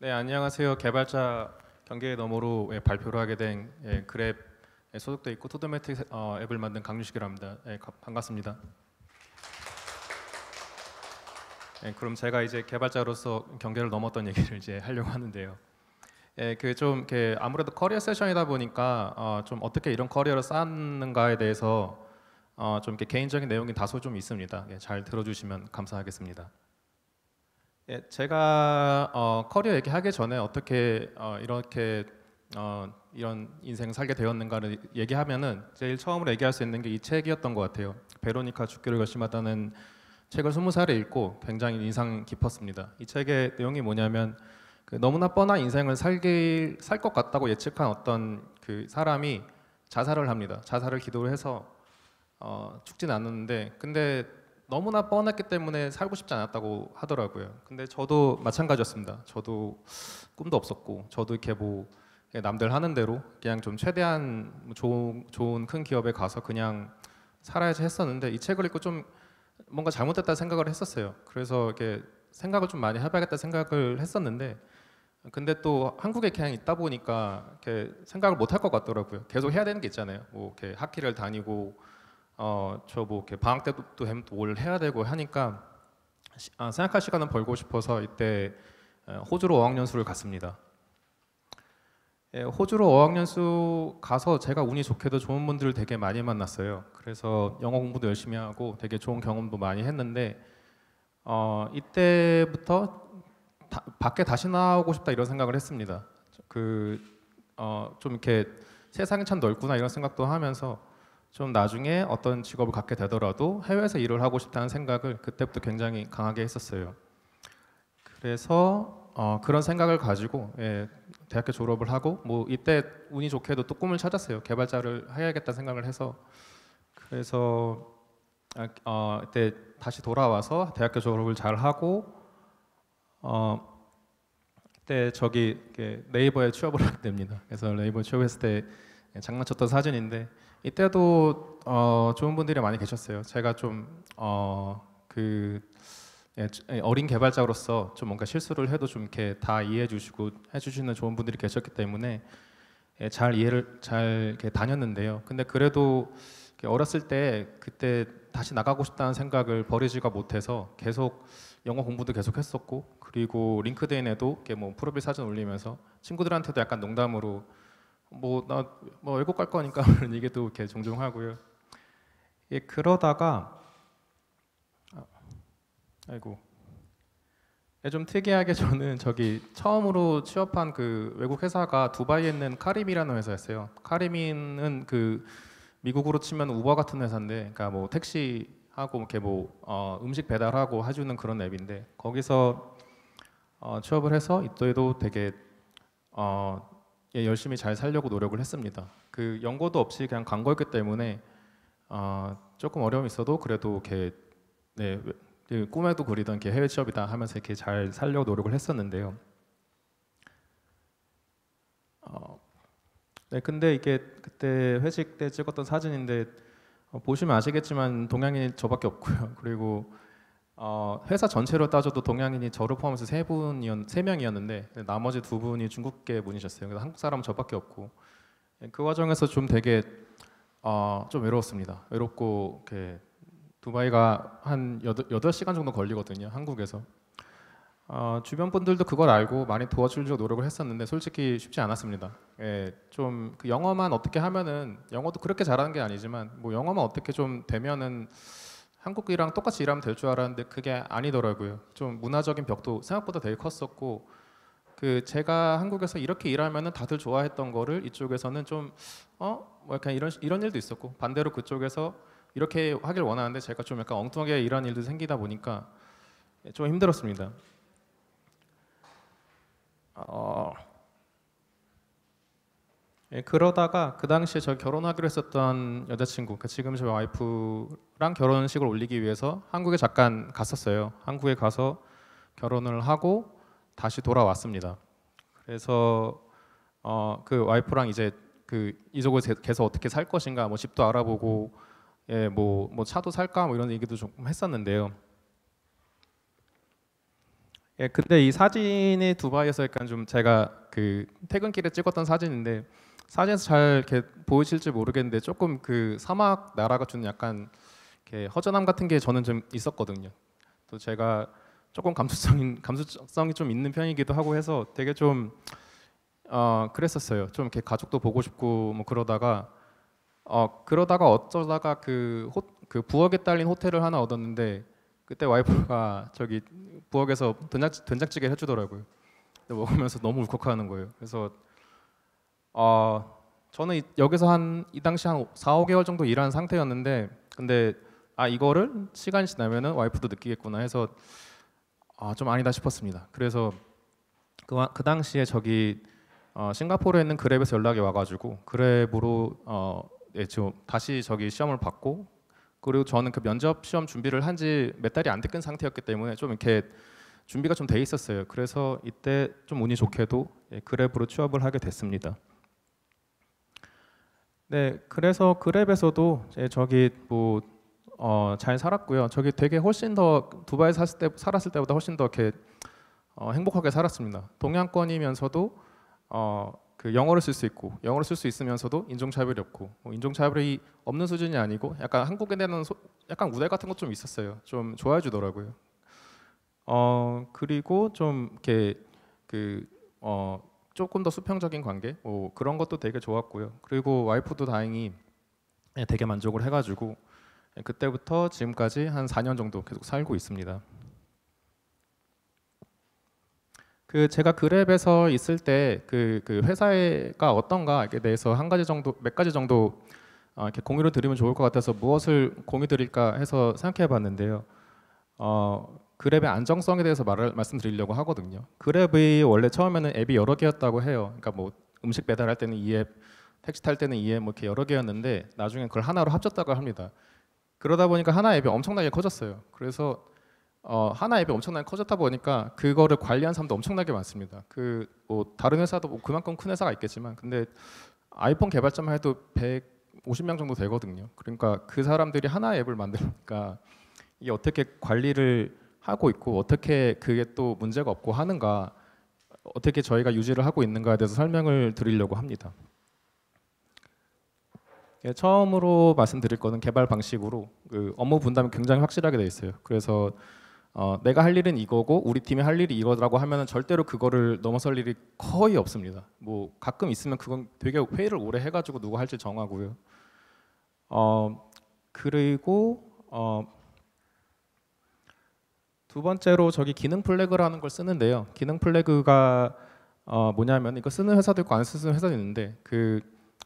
네 안녕하세요. 개발자 경계 의 너머로 예, 발표를 하게 된 예, 그랩 예, 소속돼 있고 토드매틱 어, 앱을 만든 강유식이랍니다. 예, 가, 반갑습니다. 예, 그럼 제가 이제 개발자로서 경계를 넘었던 얘기를 이제 하려고 하는데요. 예, 그좀 그 아무래도 커리어 세션이다 보니까 어, 좀 어떻게 이런 커리어를 쌓는가에 대해서 어, 좀 이렇게 개인적인 내용이 다소 좀 있습니다. 예, 잘 들어주시면 감사하겠습니다. 예, 제가 어, 커리어 얘기하기 전에 어떻게 어, 이렇게 어, 이런 인생 살게 되었는가를 얘기하면은 제일 처음으로 얘기할 수 있는 게 이 책이었던 것 같아요. 베로니카 죽기를 결심하다는 책을 스무 살에 읽고 굉장히 인상 깊었습니다. 이 책의 내용이 뭐냐면 그 너무나 뻔한 인생을 살살것 같다고 예측한 어떤 그 사람이 자살을 합니다. 자살을 기도를 해서 어, 죽진 않는데 근데 너무나 뻔했기 때문에 살고 싶지 않았다고 하더라고요. 근데 저도 마찬가지였습니다. 저도 꿈도 없었고 저도 이렇게 뭐 남들 하는 대로 그냥 좀 최대한 뭐 좋은, 좋은 큰 기업에 가서 그냥 살아야지 했었는데 이 책을 읽고 좀 뭔가 잘못됐다 생각을 했었어요. 그래서 이렇게 생각을 좀 많이 해봐야겠다 생각을 했었는데 근데 또 한국에 그냥 있다 보니까 이렇게 생각을 못 할 것 같더라고요. 계속 해야 되는 게 있잖아요. 뭐 이렇게 학기를 다니고 어, 저뭐 이렇게 방학 때도 또뭘 해야 되고 하니까 시, 아, 생각할 시간은 벌고 싶어서 이때 호주로 어학연수를 갔습니다. 예, 호주로 어학연수 가서 제가 운이 좋게도 좋은 분들을 되게 많이 만났어요. 그래서 영어 공부도 열심히 하고 되게 좋은 경험도 많이 했는데 어, 이때부터 다, 밖에 다시 나오고 싶다 이런 생각을 했습니다. 그좀 어, 이렇게 세상이 참 넓구나 이런 생각도 하면서 좀 나중에 어떤 직업을 갖게 되더라도 해외에서 일을 하고 싶다는 생각을 그때부터 굉장히 강하게 했었어요. 그래서 어, 그런 생각을 가지고 예, 대학교 졸업을 하고 뭐 이때 운이 좋게도 또 꿈을 찾았어요. 개발자를 해야겠다 생각을 해서 그래서 아, 어, 이때 다시 돌아와서 대학교 졸업을 잘 하고 어, 그때 저기 네이버에 취업을 하게 됩니다. 그래서 네이버 취업했을 때 장난쳤던 사진인데 이때도 어, 좋은 분들이 많이 계셨어요. 제가 좀그 어, 그, 예, 예, 어린 개발자로서 좀 뭔가 실수를 해도 좀 이렇게 다 이해해 주시고 해주시는 좋은 분들이 계셨기 때문에 예, 잘 이해를 잘 이렇게 다녔는데요. 근데 그래도 어렸을 때 그때 다시 나가고 싶다는 생각을 버리지가 못해서 계속 영어 공부도 계속 했었고 그리고 링크드인에도 이렇게 뭐 프로필 사진 올리면서 친구들한테도 약간 농담으로 뭐 나 뭐 외국 갈 거니까 이런 얘기도 이렇게 종종 하고요. 예, 그러다가 아, 아이고 예, 좀 특이하게 저는 저기 처음으로 취업한 그 외국 회사가 두바이에 있는 카림이라는 회사였어요. 카림인은 그 미국으로 치면 우버 같은 회사인데, 그러니까 뭐 택시 하고 이렇게 뭐 어, 음식 배달하고 해주는 그런 앱인데 거기서 어, 취업을 해서 이때도 되게 어, 예, 열심히 잘 살려고 노력을 했습니다. 그 연고도 없이 그냥 간 거였기 때문에 어, 조금 어려움이 있어도 그래도 이렇게 네, 그 꿈에도 그리던 게 해외 취업이다 하면서 이렇게 잘 살려고 노력을 했었는데요. 어, 네, 근데 이게 그때 회식 때 찍었던 사진인데 어, 보시면 아시겠지만 동양인 저밖에 없고요. 그리고 어, 회사 전체로 따져도 동양인이 저를 포함해서 세 분이었 세 명이었는데 나머지 두 분이 중국계 분이셨어요. 그래서 한국 사람 은 저밖에 없고 그 과정에서 좀 되게 어, 좀 외로웠습니다. 외롭고 이렇게 두바이가 한 여덟 시간 정도 걸리거든요. 한국에서 어, 주변 분들도 그걸 알고 많이 도와주려고 노력을 했었는데 솔직히 쉽지 않았습니다. 예, 좀그 영어만 어떻게 하면은 영어도 그렇게 잘하는 게 아니지만 뭐 영어만 어떻게 좀 되면은 한국이랑 똑같이 일하면 될 줄 알았는데 그게 아니더라고요. 좀 문화적인 벽도 생각보다 되게 컸었고 그 제가 한국에서 이렇게 일하면은 다들 좋아했던 거를 이쪽에서는 좀어 뭐 약간 이런 이런 일도 있었고 반대로 그쪽에서 이렇게 하길 원하는데 제가 좀 약간 엉뚱하게 일하는 일도 생기다 보니까 좀 힘들었습니다. 예, 그러다가 그 당시에 저 결혼하기로 했었던 여자친구, 그 지금 제 와이프랑 결혼식을 올리기 위해서 한국에 잠깐 갔었어요. 한국에 가서 결혼을 하고 다시 돌아왔습니다. 그래서 어, 그 와이프랑 이제 그 이족을 계속 어떻게 살 것인가, 뭐 집도 알아보고, 예, 뭐, 뭐 차도 살까, 뭐 이런 얘기도 조금 했었는데요. 예, 근데 이 사진이 두바이에서 약간 좀 제가 그 퇴근길에 찍었던 사진인데 사진에서 잘 이렇게 보이실지 모르겠는데 조금 그 사막 나라가 주는 약간 이렇게 허전함 같은 게 저는 좀 있었거든요. 또 제가 조금 감수성인 감수성이 좀 있는 편이기도 하고 해서 되게 좀 어, 그랬었어요. 좀 이렇게 가족도 보고 싶고 뭐 그러다가 어, 그러다가 어쩌다가 그, 호, 그 부엌에 딸린 호텔을 하나 얻었는데 그때 와이프가 저기 부엌에서 된장, 된장찌개 해주더라고요. 먹으면서 너무 울컥하는 거예요. 그래서 어, 저는 여기서 한 이 당시 한 4, 5개월 정도 일한 상태였는데 근데 아 이거를 시간이 지나면은 와이프도 느끼겠구나 해서 아, 좀 아니다 싶었습니다. 그래서 그, 그 당시에 저기 어, 싱가포르에 있는 그랩에서 연락이 와가지고 그랩으로 어, 예, 좀 다시 저기 시험을 받고 그리고 저는 그 면접 시험 준비를 한 지 몇 달이 안 됐던 상태였기 때문에 좀 이렇게 준비가 좀 돼 있었어요. 그래서 이때 좀 운이 좋게도 예, 그랩으로 취업을 하게 됐습니다. 네, 그래서 그랩에서도 저기 뭐 어, 잘 살았고요. 저기 되게 훨씬 더 두바이 살았을, 때, 살았을 때보다 훨씬 더 이렇게 어, 행복하게 살았습니다. 동양권이면서도 어, 그 영어를 쓸 수 있고 영어를 쓸 수 있으면서도 인종차별이 없고 뭐 인종차별이 없는 수준이 아니고 약간 한국에 대한 소, 약간 우대 같은 것 좀 있었어요. 좀 좋아해 주더라고요. 어 그리고 좀 이렇게 그어 조금 더 수평적인 관계 뭐 그런 것도 되게 좋았고요. 그리고 와이프도 다행히 예, 되게 만족을 해가지고 예, 그때부터 지금까지 한 4년 정도 계속 살고 있습니다. 그 제가 그랩에서 있을 때 그 그 회사가 어떤가에 대해서 한 가지 정도 몇 가지 정도 어, 이렇게 공유를 드리면 좋을 것 같아서 무엇을 공유 드릴까 해서 생각해 봤는데요. 어, 그랩의 안정성에 대해서 말을 말씀드리려고 하거든요. 그랩이 원래 처음에는 앱이 여러 개였다고 해요. 그러니까 뭐 음식 배달할 때는 이 앱, 택시 탈 때는 이 앱, 뭐 이렇게 여러 개였는데 나중에 그걸 하나로 합쳤다고 합니다. 그러다 보니까 하나 앱이 엄청나게 커졌어요. 그래서 어, 하나 앱이 엄청나게 커졌다 보니까 그거를 관리한 사람도 엄청나게 많습니다. 그 뭐 다른 회사도 뭐 그만큼 큰 회사가 있겠지만 근데 아이폰 개발자만 해도 150명 정도 되거든요. 그러니까 그 사람들이 하나 앱을 만드니까 이게 어떻게 관리를 하고 있고 어떻게 그게 또 문제가 없고 하는가 어떻게 저희가 유지를 하고 있는가에 대해서 설명을 드리려고 합니다. 예, 처음으로 말씀드릴 거는 개발 방식으로 그 업무 분담이 굉장히 확실하게 돼 있어요. 그래서 어, 내가 할 일은 이거고 우리 팀이 할 일이 이거라고 하면 절대로 그거를 넘어설 일이 거의 없습니다. 뭐 가끔 있으면 그건 되게 회의를 오래 해가지고 누가 할지 정하고요. 어, 그리고 어, 두 번째로 저기 기능 플래그라는 걸 쓰는데요. 기능 플래그가 어 뭐냐면 이거 쓰는 회사도 있고 안 쓰는 회사도 있는데 그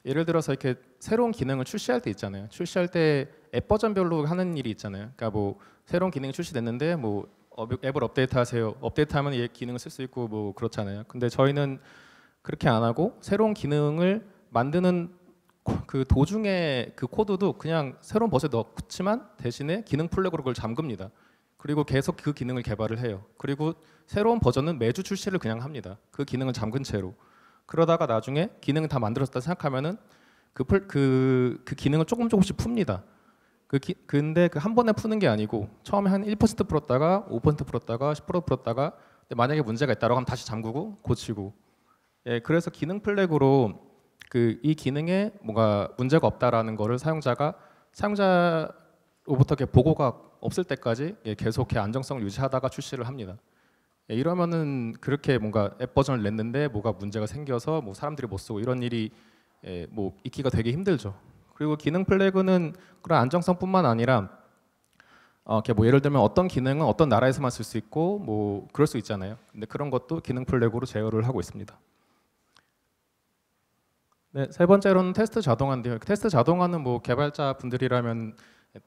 예를 들어서 이렇게 새로운 기능을 출시할 때 있잖아요. 출시할 때 앱 버전별로 하는 일이 있잖아요. 그러니까 뭐 새로운 기능이 출시됐는데 뭐 앱을 업데이트하세요. 업데이트하면 이 기능을 쓸 수 있고 뭐 그렇잖아요. 근데 저희는 그렇게 안 하고 새로운 기능을 만드는 그 도중에 그 코드도 그냥 새로운 버스에 넣지만 었 대신에 기능 플래그로 그걸 잠급니다. 그리고 계속 그 기능을 개발을 해요. 그리고 새로운 버전은 매주 출시를 그냥 합니다. 그 기능은 잠근 채로. 그러다가 나중에 기능을 다 만들었다 생각하면은 그, 풀, 그, 그 기능을 조금 조금씩 풉니다. 그 기, 근데 그 한 번에 푸는 게 아니고 처음에 한 1% 풀었다가 5% 풀었다가 10% 풀었다가 만약에 문제가 있다라고 하면 다시 잠그고 고치고 예, 그래서 기능 플래으로그 이 기능에 뭔가 문제가 없다라는 거를 사용자가 사용자로부터 보고가 없을 때까지 예, 계속 해 안정성을 유지하다가 출시를 합니다. 예, 이러면은 그렇게 뭔가 앱 버전을 냈는데 뭐가 문제가 생겨서 뭐 사람들이 못 쓰고 이런 일이 예, 뭐 있기가 되게 힘들죠. 그리고 기능 플래그는 그런 안정성뿐만 아니라 어, 뭐 예를 들면 어떤 기능은 어떤 나라에서만 쓸 수 있고 뭐 그럴 수 있잖아요. 근데 그런 것도 기능 플래그로 제어를 하고 있습니다. 네, 세 번째로는 테스트 자동화인데요. 테스트 자동화는 뭐 개발자 분들이라면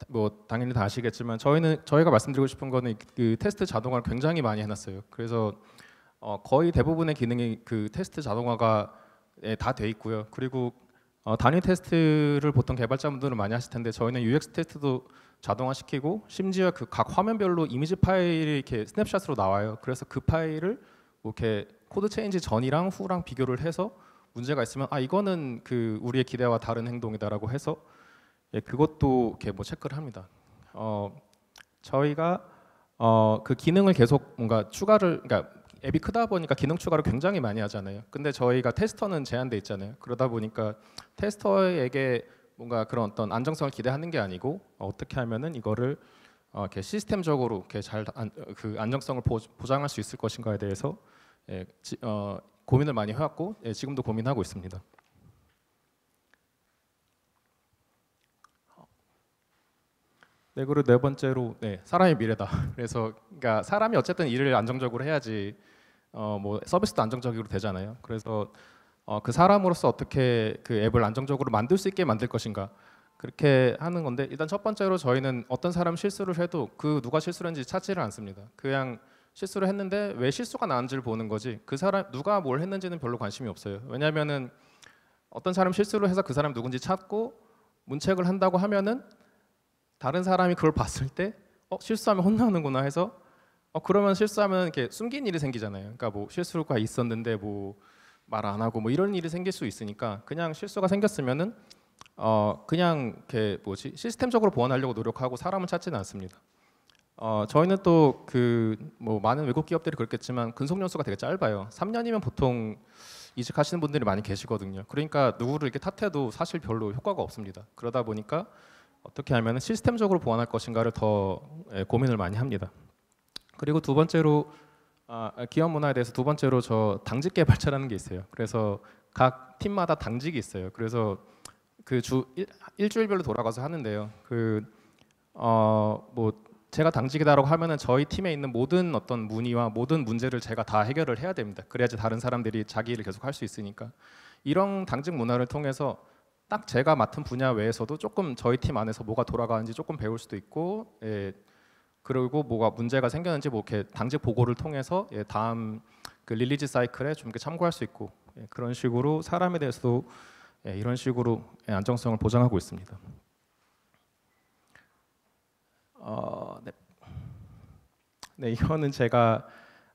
뭐 당연히 다 아시겠지만 저희는 저희가 말씀드리고 싶은 거는 그 테스트 자동화를 굉장히 많이 해놨어요. 그래서 어 거의 대부분의 기능이 그 테스트 자동화가 예, 다돼 있고요. 그리고 어 단위 테스트를 보통 개발자분들은 많이 하실 텐데 저희는 UX 테스트도 자동화시키고 심지어 그 각 화면별로 이미지 파일이 이렇게 스냅샷으로 나와요. 그래서 그 파일을 뭐 이렇게 코드 체인지 전이랑 후랑 비교를 해서 문제가 있으면 아 이거는 그 우리의 기대와 다른 행동이다라고 해서 예, 그것도 이렇게 뭐 체크를 합니다. 어, 저희가 어, 그 기능을 계속 뭔가 추가를 그러니까 앱이 크다 보니까 기능 추가를 굉장히 많이 하잖아요. 근데 저희가 테스터는 제한돼 있잖아요. 그러다 보니까 테스터에게 뭔가 그런 어떤 안정성을 기대하는 게 아니고 어떻게 하면은 이거를 어, 이렇게 시스템적으로 이렇게 잘 그 안정성을 보장할 수 있을 것인가에 대해서 예, 지, 어, 고민을 많이 해왔고 예, 지금도 고민하고 있습니다. 네, 그리고 네 번째로 네, 사람이 미래다. 그래서 그러니까 사람이 어쨌든 일을 안정적으로 해야지 어, 뭐 서비스도 안정적으로 되잖아요. 그래서 어, 그 사람으로서 어떻게 그 앱을 안정적으로 만들 수 있게 만들 것인가 그렇게 하는 건데 일단 첫 번째로 저희는 어떤 사람 실수를 해도 그 누가 실수를 했는지 찾지를 않습니다. 그냥 실수를 했는데 왜 실수가 나는지를 보는 거지 그 사람 누가 뭘 했는지는 별로 관심이 없어요. 왜냐면은 어떤 사람 실수를 해서 그 사람 누군지 찾고 문책을 한다고 하면은 다른 사람이 그걸 봤을 때 어, 실수하면 혼나는구나 해서 어, 그러면 실수하면 이렇게 숨긴 일이 생기잖아요. 그러니까 뭐 실수가 있었는데 뭐 말 안 하고 뭐 이런 일이 생길 수 있으니까 그냥 실수가 생겼으면은 어 그냥 이렇게 뭐지 시스템적으로 보완하려고 노력하고 사람을 찾지는 않습니다. 어 저희는 또 그 뭐 많은 외국 기업들이 그렇겠지만 근속 연수가 되게 짧아요. 3년이면 보통 이직하시는 분들이 많이 계시거든요. 그러니까 누구를 이렇게 탓해도 사실 별로 효과가 없습니다. 그러다 보니까 어떻게 하면 시스템적으로 보완할 것인가를 더 예, 고민을 많이 합니다. 그리고 두 번째로 아, 아 기업 문화에 대해서 두 번째로 저 당직 개발자라는 게 있어요. 그래서 각 팀마다 당직이 있어요. 그래서 그주 일주일별로 돌아가서 하는데요. 그어뭐 제가 당직이다라고 하면은 저희 팀에 있는 모든 어떤 문의와 모든 문제를 제가 다 해결을 해야 됩니다. 그래야지 다른 사람들이 자기 일을 계속 할 수 있으니까 이런 당직 문화를 통해서 딱 제가 맡은 분야 외에서도 조금 저희 팀 안에서 뭐가 돌아가는지 조금 배울 수도 있고 예, 그리고 뭐가 문제가 생겼는지 뭐 이렇게 당직 보고를 통해서 예, 다음 그 릴리즈 사이클에 좀 이렇게 참고할 수 있고 예, 그런 식으로 사람에 대해서도 예, 이런 식으로 예, 안정성을 보장하고 있습니다. 어, 네. 네, 이거는 제가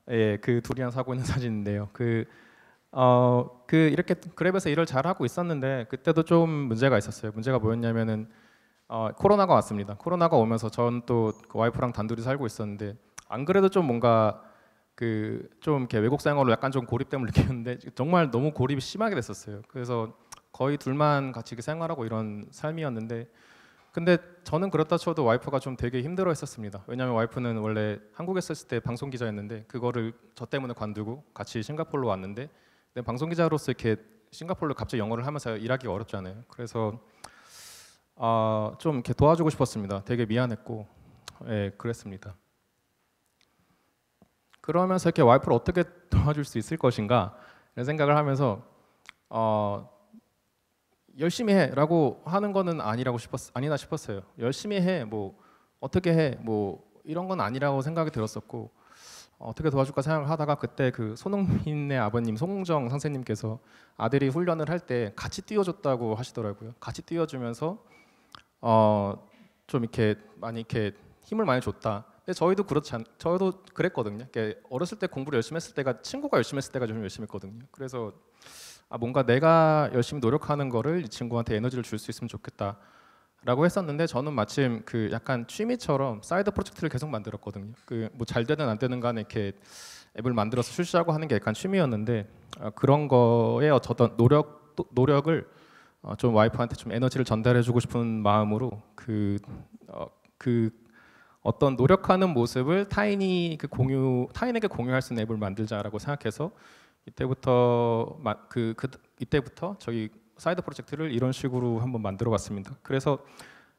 예, 그 둘이랑 사고 있는 사진인데요. 그 어, 그 이렇게 그랩에서 일을 잘 하고 있었는데 그때도 좀 문제가 있었어요. 문제가 뭐였냐면은 어, 코로나가 왔습니다. 코로나가 오면서 전또 그 와이프랑 단둘이 살고 있었는데 안 그래도 좀 뭔가 그 좀 이렇게 외국 생활로 약간 좀 고립됨을 느꼈는데 정말 너무 고립이 심하게 됐었어요. 그래서 거의 둘만 같이 생활하고 이런 삶이었는데 근데 저는 그렇다 쳐도 와이프가 좀 되게 힘들어 했었습니다. 왜냐하면 와이프는 원래 한국에 있었을 때 방송 기자였는데 그거를 저 때문에 관두고 같이 싱가폴로 왔는데 근데 네, 방송 기자로서 이렇게 싱가폴로 갑자기 영어를 하면서 일하기 어렵잖아요. 그래서 아, 좀 이렇게 도와주고 싶었습니다. 되게 미안했고, 예, 그랬습니다. 그러면서 이렇게 와이프를 어떻게 도와줄 수 있을 것인가 이런 생각을 하면서 어, 열심히 해라고 하는 거는 아니라고 싶었 아니나 싶었어요. 열심히 해, 뭐 어떻게 해, 뭐 이런 건 아니라고 생각이 들었었고 어떻게 도와줄까 생각하다가 을 그때 그 손흥민의 아버님 송정 선생님께서 아들이 훈련을 할 때 같이 뛰어줬다고 하시더라고요. 같이 뛰어주면서 어, 좀 이렇게 많이 이렇게 힘을 많이 줬다. 근데 저희도 그렇지 않, 저희도 그랬거든요. 어렸을 때 공부를 열심히 했을 때가 친구가 열심히 했을 때가 좀 열심히 했거든요. 그래서 아, 뭔가 내가 열심히 노력하는 거를 이 친구한테 에너지를 줄 수 있으면 좋겠다. 라고 했었는데 저는 마침 그 약간 취미처럼 사이드 프로젝트를 계속 만들었거든요. 그 뭐 잘 되든 안 되든 간에 이렇게 앱을 만들어서 출시하고 하는 게 약간 취미였는데 어, 그런 거에 어떤 노력 노력을 어, 좀 와이프한테 좀 에너지를 전달해주고 싶은 마음으로 그그 어, 그 어떤 노력하는 모습을 타인이 그 공유 타인에게 공유할 수 있는 앱을 만들자라고 생각해서 이때부터 그, 그 이때부터 저희 사이드 프로젝트를 이런 식으로 한번 만들어봤습니다. 그래서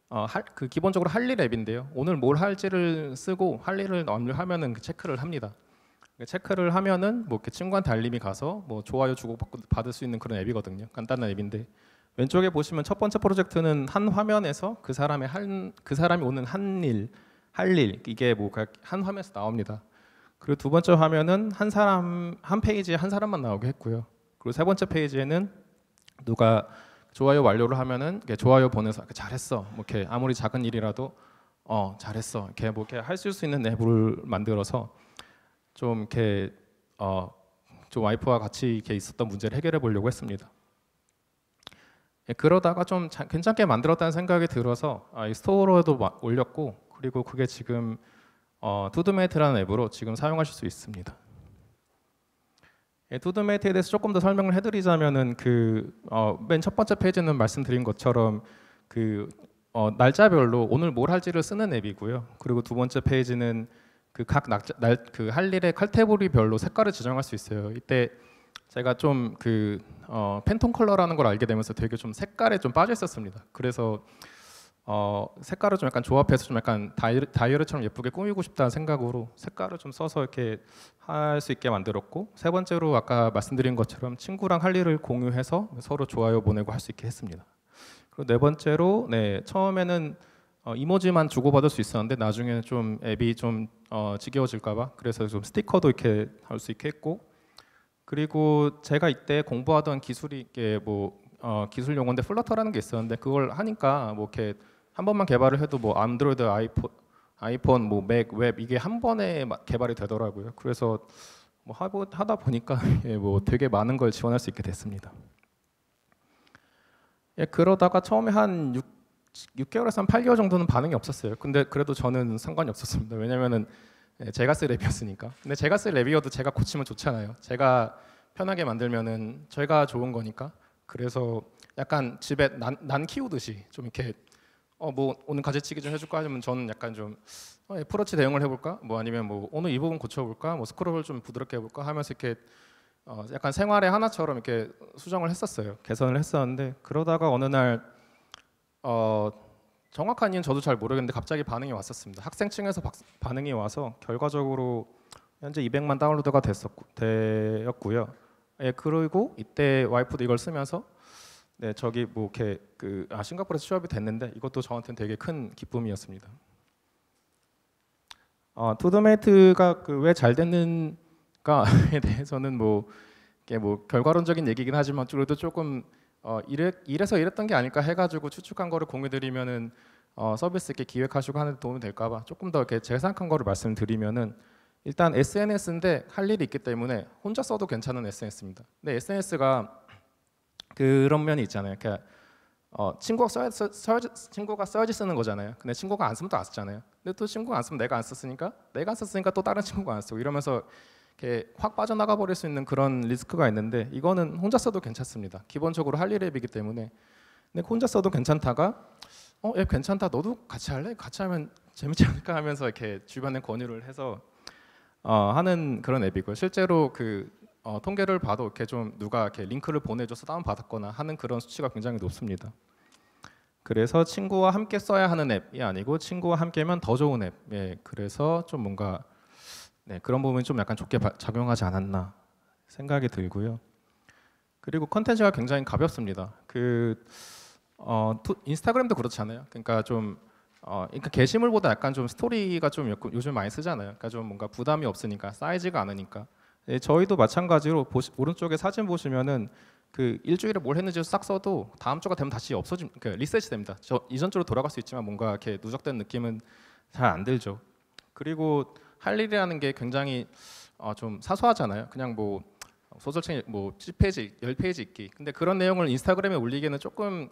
어, 할, 그 기본적으로 할 일 앱인데요. 오늘 뭘 할지를 쓰고 할 일을 완료하면은 그 체크를 합니다. 그 체크를 하면은 뭐 이렇게 친구한테 알림이 가서 뭐 좋아요 주고 받을 수 있는 그런 앱이거든요. 간단한 앱인데 왼쪽에 보시면 첫 번째 프로젝트는 한 화면에서 그 사람의 한그 사람이 오는 한 일, 할 일 이게 뭐 한 화면에서 나옵니다. 그리고 두 번째 화면은 한 사람 한 페이지에 한 사람만 나오게 했고요. 그리고 세 번째 페이지에는 누가 좋아요 완료를 하면은 좋아요 보내서 잘했어 뭐 이렇게 아무리 작은 일이라도 어 잘했어 이렇게 뭐 이렇게 할수 있는 앱을 만들어서 좀 이렇게 어좀 와이프와 같이 이렇게 있었던 문제를 해결해 보려고 했습니다. 예, 그러다가 좀 자, 괜찮게 만들었다는 생각이 들어서 아, 이 스토어로에도 올렸고 그리고 그게 지금 어, 투드메이트라는 앱으로 지금 사용하실 수 있습니다. 예, 투드메이트에 대해서 조금 더 설명을 해드리자면은 그맨첫 어, 번째 페이지는 말씀드린 것처럼 그 어, 날짜별로 오늘 뭘 할지를 쓰는 앱이고요. 그리고 두 번째 페이지는 그 각 날 그 할 일의 칼테고리별로 색깔을 지정할 수 있어요. 이때 제가 좀그 어, 팬톤 컬러라는 걸 알게 되면서 되게 좀 색깔에 좀 빠져 있었습니다. 그래서 어, 색깔을 좀 약간 조합해서 좀 약간 다이어리, 처럼 예쁘게 꾸미고 싶다는 생각으로 색깔을 좀 써서 이렇게 할 수 있게 만들었고 세 번째로 아까 말씀드린 것처럼 친구랑 할 일을 공유해서 서로 좋아요 보내고 할 수 있게 했습니다. 그리고 네 번째로 네 처음에는 어, 이모지만 주고받을 수 있었는데 나중에는 좀 앱이 좀 어, 지겨워질까봐 그래서 좀 스티커도 이렇게 할 수 있게 했고 그리고 제가 이때 공부하던 기술이 이게 뭐 어, 기술 용어인데 플러터라는 게 있었는데 그걸 하니까 뭐 이렇게 한 번만 개발을 해도 뭐 안드로이드, 아이폰, 아이폰, 뭐 맥, 웹 이게 한 번에 개발이 되더라고요. 그래서 뭐 하다 보니까 예, 뭐 되게 많은 걸 지원할 수 있게 됐습니다. 예, 그러다가 처음에 한 6, 6개월에서 한 8개월 정도는 반응이 없었어요. 근데 그래도 저는 상관이 없었습니다. 왜냐면은 예, 제가 쓸 랩이었으니까. 근데 제가 쓸 랩이어도 제가 고치면 좋잖아요. 제가 편하게 만들면은 제가 좋은 거니까. 그래서 약간 집에 난, 난 키우듯이 좀 이렇게 어뭐 오늘 가지치기 좀 해줄까 하면 저는 약간 좀 어, 애플워치 예, 대응을 해볼까 뭐 아니면 뭐 오늘 이 부분 고쳐볼까 뭐 스크롤을 좀 부드럽게 해볼까 하면서 이렇게 어, 약간 생활의 하나처럼 이렇게 수정을 했었어요 개선을 했었는데 그러다가 어느 날 어, 정확한 이유는 저도 잘 모르겠는데 갑자기 반응이 왔었습니다 학생층에서 박, 반응이 와서 결과적으로 현재 200만 다운로드가 됐었고 되었고요 예 그리고 이때 와이프도 이걸 쓰면서 네, 저기 뭐 이렇게 그 아 싱가포르에서 취업이 됐는데 이것도 저한테는 되게 큰 기쁨이었습니다. 어, 투드메이트가 그 왜 잘 됐는가에 대해서는 뭐 이게 뭐 결과론적인 얘기긴 하지만 그래도 조금 어, 이래, 이래서 이랬던 게 아닐까 해가지고 추측한 거를 공유드리면은 어, 서비스 이렇게 기획하시고 하는 데 도움이 될까봐 조금 더 이렇게 제가 생각한 거를 말씀드리면은 일단 SNS인데 할 일이 있기 때문에 혼자 써도 괜찮은 SNS입니다. 근데 SNS가 그런 면이 있잖아요. 그러니까 어, 친구가 써야, 친구가 써야지 쓰는 거잖아요. 근데 친구가 안 쓰면 또 안 쓰잖아요. 근데 또 친구가 안 쓰면 내가 안 썼으니까 내가 안 썼으니까 또 다른 친구가 안 쓰고 이러면서 이렇게 확 빠져나가 버릴 수 있는 그런 리스크가 있는데 이거는 혼자 써도 괜찮습니다. 기본적으로 할 일의 앱기 때문에 근데 혼자 써도 괜찮다가 어, 얘 괜찮다. 너도 같이 할래? 같이 하면 재밌지 않을까 하면서 이렇게 주변에 권유를 해서 어, 하는 그런 앱이고요. 실제로 그 어, 통계를 봐도 이렇게 좀 누가 이렇게 링크를 보내줘서 다운 받았거나 하는 그런 수치가 굉장히 높습니다. 그래서 친구와 함께 써야 하는 앱이 아니고 친구와 함께면 더 좋은 앱. 예, 그래서 좀 뭔가 네, 그런 부분이 좀 약간 좋게 바, 작용하지 않았나 생각이 들고요. 그리고 컨텐츠가 굉장히 가볍습니다. 그 어, 투, 인스타그램도 그렇지않아요 그러니까 좀 어, 그러니까 게시물보다 약간 좀 스토리가 좀 요즘 많이 쓰잖아요. 그러니까 좀 뭔가 부담이 없으니까 사이즈가 않으니까. 예, 저희도 마찬가지로 보시, 오른쪽에 사진 보시면은 그 일주일에 뭘 했는지 싹 써도 다음 주가 되면 다시 없어지 그 리셋이 됩니다. 저 이전 주로 돌아갈 수 있지만 뭔가 이렇게 누적된 느낌은 잘 안 들죠. 그리고 할 일이라는 게 굉장히 어, 좀 사소하잖아요. 그냥 뭐 소설책 뭐 10페이지, 10페이지 읽기. 근데 그런 내용을 인스타그램에 올리기에는 조금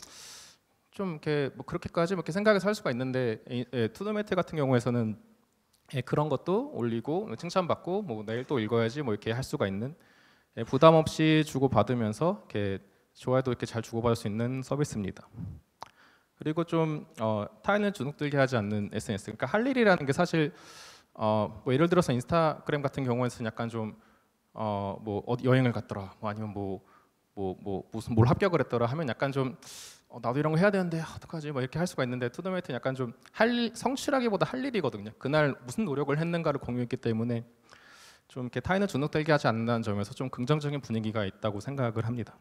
좀 이렇게 뭐 그렇게까지 뭐 이렇게 생각해서 할 수가 있는데 예, 투더매트 같은 경우에서 예, 그런 것도 올리고 칭찬받고 뭐 내일 또 읽어야지 뭐 이렇게 할 수가 있는 예, 부담 없이 주고 받으면서 이렇게 좋아해도 이렇게 잘 주고받을 수 있는 서비스입니다. 그리고 좀 어, 타인을 주눅들게 하지 않는 SNS. 그러니까 할 일이라는 게 사실 어, 뭐 예를 들어서 인스타그램 같은 경우에는 약간 좀 어, 뭐 여행을 갔더라, 뭐 아니면 뭐, 뭐, 뭐 무슨 뭘 합격을 했더라 하면 약간 좀 어, 나도 이런 거 해야 되는데 어떡하지 뭐 이렇게 할 수가 있는데 투더메이트는 약간 좀할 성취라기보다 할 일이거든요. 그날 무슨 노력을 했는가를 공유했기 때문에 좀 이렇게 타인을 주눅들게 하지 않는다는 점에서 좀 긍정적인 분위기가 있다고 생각을 합니다.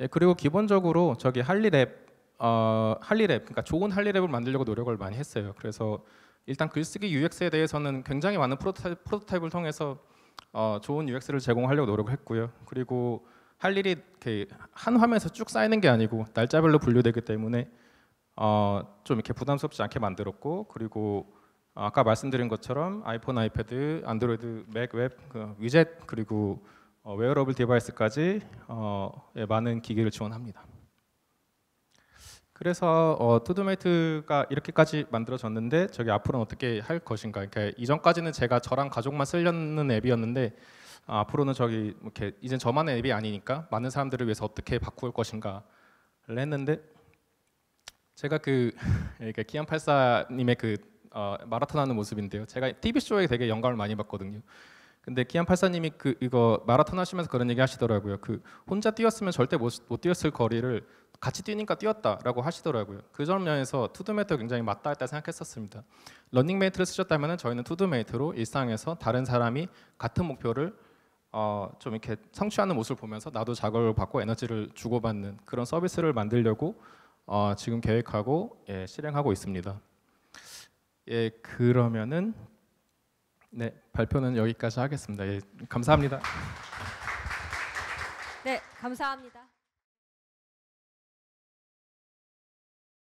예, 그리고 기본적으로 저기 할리랩 어, 할리랩 그러니까 좋은 할리랩을 만들려고 노력을 많이 했어요. 그래서 일단 글쓰기 UX에 대해서는 굉장히 많은 프로토타입, 을 통해서 어, 좋은 UX를 제공하려고 노력을 했고요. 그리고 할 일이 이렇게 한 화면에서 쭉 쌓이는 게 아니고 날짜별로 분류되기 때문에 어, 좀 이렇게 부담스럽지 않게 만들었고 그리고 아까 말씀드린 것처럼 아이폰, 아이패드, 안드로이드, 맥, 웹, 그 위젯 그리고 어, 웨어러블 디바이스까지 어, 예, 많은 기기를 지원합니다. 그래서 어, 투두메이트가 이렇게까지 만들어졌는데 저기 앞으로는 어떻게 할 것인가. 그러니까 이전까지는 제가 저랑 가족만 쓰려는 앱이었는데 아, 앞으로는 저기 이렇게 이젠 저만의 앱이 아니니까 많은 사람들을 위해서 어떻게 바꿀 것인가를 했는데 제가 그 그러니까 안 팔사님의 그 어, 마라톤 하는 모습인데요. 제가 TV 쇼에 되게 영감을 많이 받거든요. 근데 기안 팔사님이 그 이거 마라톤 하시면서 그런 얘기 하시더라고요. 그 혼자 뛰었으면 절대 못, 못 뛰었을 거리를 같이 뛰니까 뛰었다라고 하시더라고요. 그 점면에서 투두메이트 굉장히 맞다 했다 생각했었습니다. 러닝메이트를 쓰셨다면 저희는 투두메이트로 일상에서 다른 사람이 같은 목표를 어, 좀 이렇게 성취하는 모습을 보면서 나도 자극을 받고 에너지를 주고받는 그런 서비스를 만들려고 어, 지금 계획하고 예, 실행하고 있습니다. 예, 그러면은 네 발표는 여기까지 하겠습니다. 예, 감사합니다. 네, 감사합니다.